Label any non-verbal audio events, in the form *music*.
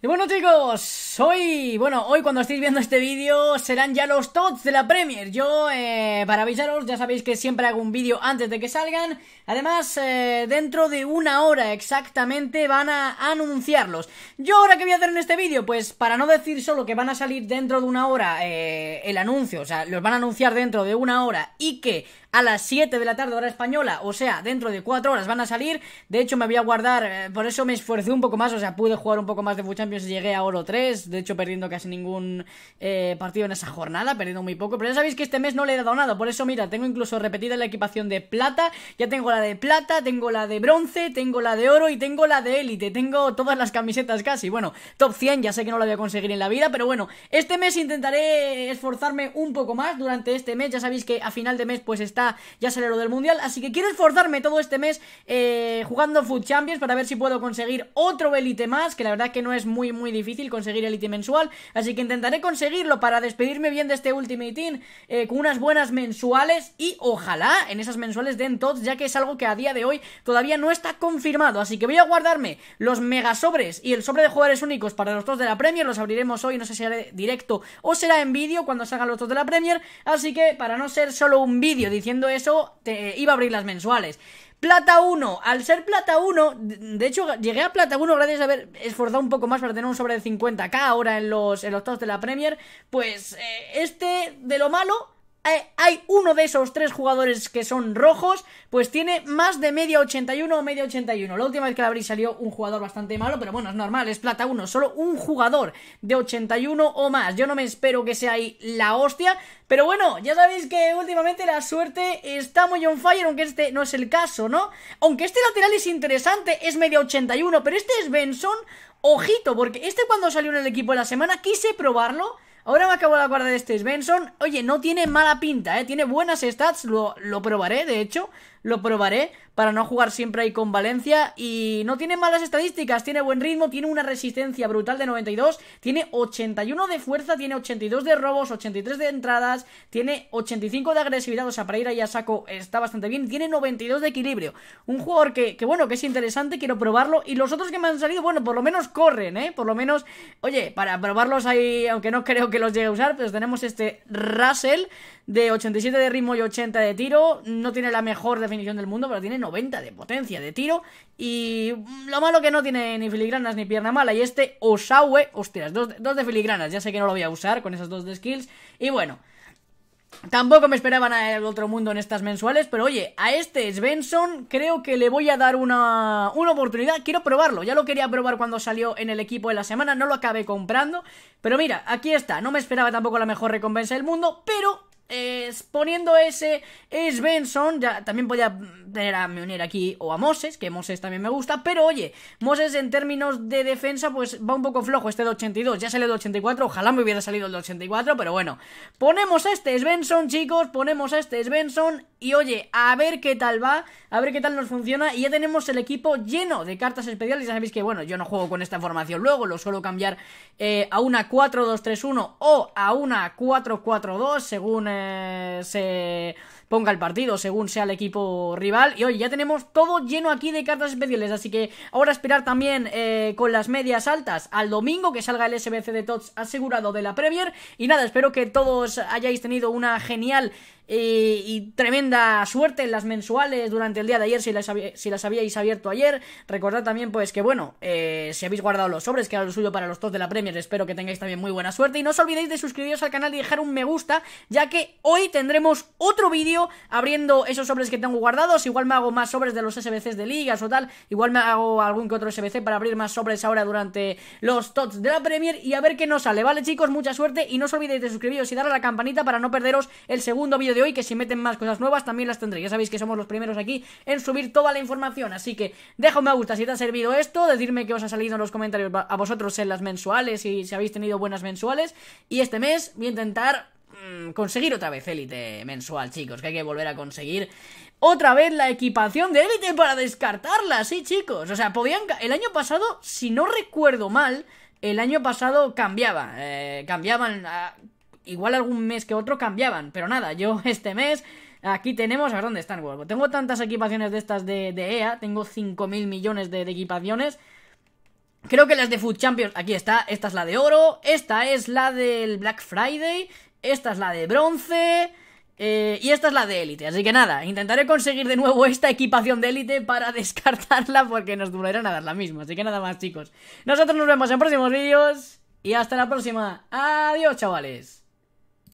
Y bueno chicos, hoy, bueno, hoy cuando estéis viendo este vídeo serán ya los tots de la Premier Yo, eh, para avisaros, ya sabéis que siempre hago un vídeo antes de que salgan Además, eh, dentro de una hora exactamente van a anunciarlos Yo ahora qué voy a hacer en este vídeo, pues para no decir solo que van a salir dentro de una hora eh, el anuncio O sea, los van a anunciar dentro de una hora y que a las 7 de la tarde hora española, o sea, dentro de 4 horas van a salir. De hecho, me voy a guardar, eh, por eso me esforcé un poco más, o sea, pude jugar un poco más de FUT Champions y llegué a oro 3, de hecho perdiendo casi ningún eh, partido en esa jornada, perdiendo muy poco, pero ya sabéis que este mes no le he dado nada, por eso mira, tengo incluso repetida la equipación de plata, ya tengo la de plata, tengo la de bronce, tengo la de oro y tengo la de élite, tengo todas las camisetas casi, bueno, top 100 ya sé que no la voy a conseguir en la vida, pero bueno, este mes intentaré esforzarme un poco más durante este mes, ya sabéis que a final de mes pues ya sale lo del mundial. Así que quiero esforzarme todo este mes eh, jugando Food Champions para ver si puedo conseguir otro elite más, que la verdad que no es muy, muy difícil conseguir elite mensual. Así que intentaré conseguirlo para despedirme bien de este Ultimate Team eh, con unas buenas mensuales y ojalá en esas mensuales den todos ya que es algo que a día de hoy todavía no está confirmado. Así que voy a guardarme los mega sobres y el sobre de jugadores únicos para los dos de la Premier. Los abriremos hoy, no sé si haré directo o será en vídeo cuando salgan los dos de la Premier. Así que para no ser solo un vídeo diciendo eso, te iba a abrir las mensuales. Plata 1, al ser plata 1, de hecho llegué a plata 1 gracias a haber esforzado un poco más para tener un sobre de 50k ahora en los, en los tops de la Premier, pues eh, este de lo malo eh, hay uno de esos tres jugadores que son rojos, pues tiene más de media 81 o media 81. La última vez que la abrí salió un jugador bastante malo, pero bueno, es normal, es plata 1. Solo un jugador de 81 o más. Yo no me espero que sea ahí la hostia, pero bueno, ya sabéis que últimamente la suerte está muy on fire, aunque este no es el caso, ¿no? Aunque este lateral es interesante, es media 81, pero este es Benson. Ojito, porque este cuando salió en el equipo de la semana quise probarlo Ahora me acabo la guarda de este Svensson. Oye, no tiene mala pinta, ¿eh? Tiene buenas stats, lo probaré, de hecho lo probaré para no jugar siempre ahí con Valencia. Y no tiene malas estadísticas, tiene buen ritmo, tiene una resistencia brutal de 92, tiene 81 de fuerza, tiene 82 de robos, 83 de entradas, tiene 85 de agresividad, o sea, para ir ahí a saco está bastante bien, tiene 92 de equilibrio. Un jugador que, que bueno, que es interesante, quiero probarlo. Y los otros que me han salido, bueno, por lo menos corren, ¿eh? Por lo menos, oye, para probarlos ahí, aunque no creo que los llegue a usar, pues tenemos este Russell de 87 de ritmo y 80 de tiro, no tiene la mejor defensa del mundo, pero tiene 90 de potencia de tiro. Y lo malo que no tiene ni filigranas ni pierna mala. Y este Osawe, hostias, dos, dos de filigranas. Ya sé que no lo voy a usar con esas dos de skills. Y bueno. Tampoco me esperaban a otro mundo en estas mensuales, pero oye, a este Svensson creo que le voy a dar una, una oportunidad. Quiero probarlo, ya lo quería probar cuando salió en el equipo de la semana, no lo acabé comprando. Pero mira, aquí está, no me esperaba tampoco la mejor recompensa del mundo, pero eh, poniendo ese es Benson, ya también podía tener a Meunier aquí o a Moses, que Moses también me gusta, pero oye, Moses en términos de defensa pues va un poco flojo este de 82, ya salió el de 84, ojalá me hubiera salido el de 84, pero bueno, ponemos a este Benson chicos, ponemos a este Benson y oye, a ver qué tal va, a ver qué tal nos funciona. Y ya tenemos el equipo lleno de cartas especiales. Ya sabéis que, bueno, yo no juego con esta formación luego, lo suelo cambiar eh, a una 4-2-3-1 o a una 4-4-2, según eh, se ponga el partido, según sea el equipo rival. Y oye, ya tenemos todo lleno aquí de cartas especiales. Así que ahora esperar también eh, con las medias altas al domingo que salga el SBC de TOTS asegurado de la Premier. Y nada, espero que todos hayáis tenido una genial eh, y tremenda suerte en las mensuales durante el día de ayer si las, si las habíais abierto ayer. Recordad también pues que bueno, eh, si habéis guardado los sobres, que era lo suyo para los TOTS de la Premier, espero que tengáis también muy buena suerte. Y no os olvidéis de suscribiros al canal y dejar un me gusta, ya que hoy tendremos otro vídeo abriendo esos sobres que tengo guardados. Igual me hago más sobres de los SBCs de ligas o tal. Igual me hago algún que otro SBC para abrir más sobres ahora durante los tots de la Premier y a ver qué nos sale. Vale chicos, mucha suerte y no os olvidéis de suscribiros y darle a la campanita para no perderos el segundo vídeo y que si meten más cosas nuevas también las tendré. Ya sabéis que somos los primeros aquí en subir toda la información, así que deja un me gusta si te ha servido esto, decirme qué os ha salido en los comentarios a vosotros en las mensuales y si habéis tenido buenas mensuales. Y este mes voy a intentar mm, conseguir otra vez élite mensual, chicos, que hay que volver a conseguir otra vez la equipación de élite para descartarla, sí, chicos. O sea, podían... El año pasado, si no recuerdo mal... El año pasado cambiaba, eh, cambiaban, igual algún mes que otro cambiaban, pero nada, yo *laughs* este mes aquí tenemos, a ver dónde están, huevo. Tengo tantas equipaciones de estas de, de EA, tengo 5.000 millones de, equipaciones. Creo que las de Food Champions, aquí está, esta es la de oro, esta es la del Black Friday, esta es la de bronce. Eh, y esta es la de élite, así que nada, intentaré conseguir de nuevo esta equipación de élite para *laughs* descartarla porque nos a dar la misma. Así que nada más chicos, nosotros nos vemos en próximos vídeos y hasta la próxima. Adiós chavales.